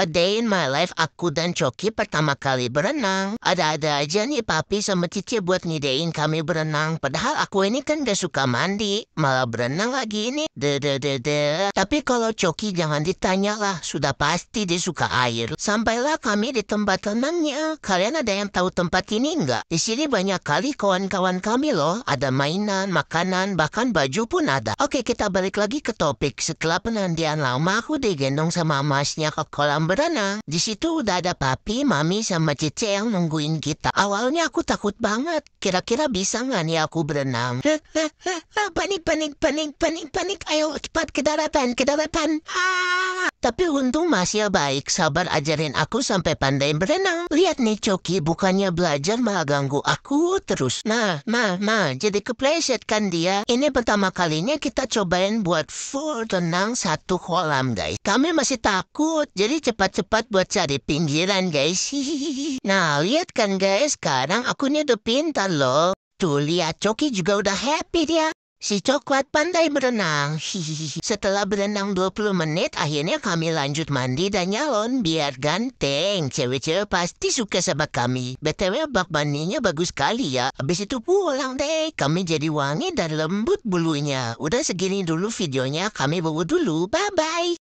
A Day in My Life aku dan Coki pertama kali berenang. Ada-ada aja nih papi sama titi buat ngidein kami berenang. Padahal aku ini kan gak suka mandi, malah berenang lagi ini. de. Tapi kalau Coki jangan ditanya lah, sudah pasti dia suka air. Sampailah kami di tempat renangnya. Kalian ada yang tahu tempat ini nggak? Di sini banyak kali kawan-kawan kami loh. Ada mainan, makanan, bahkan baju pun ada. Oke, kita balik lagi ke topik. Setelah penandian lama, aku digendong sama masnya ke kolam berenang. Di situ udah ada papi, mami, sama cece yang nungguin kita. Awalnya aku takut banget. Kira-kira bisa nggak nih aku berenang? panik, panik, panik, panik, panik. Ayo cepat ke daratan, ke daratan. Ah! Tapi untung masih ya baik, sabar ajarin aku sampai pandai berenang. Lihat nih Coki, bukannya belajar malah ganggu aku terus. Nah, ma, ma, jadi kepleset kan dia. Ini pertama kalinya kita cobain buat full renang satu kolam, guys. Kami masih takut, jadi cepat-cepat buat cari pinggiran, guys. nah, lihat kan guys, sekarang aku ini udah pintar loh. Tuh, lihat Coki juga udah happy dia. Si coklat pandai berenang. Setelah berenang 20 menit, akhirnya kami lanjut mandi dan nyalon. Biar ganteng. Cewek-cewek pasti suka sama kami. BTW bak mandinya bagus sekali ya. Habis itu pulang deh. Kami jadi wangi dan lembut bulunya. Udah segini dulu videonya. Kami bawa dulu. Bye-bye.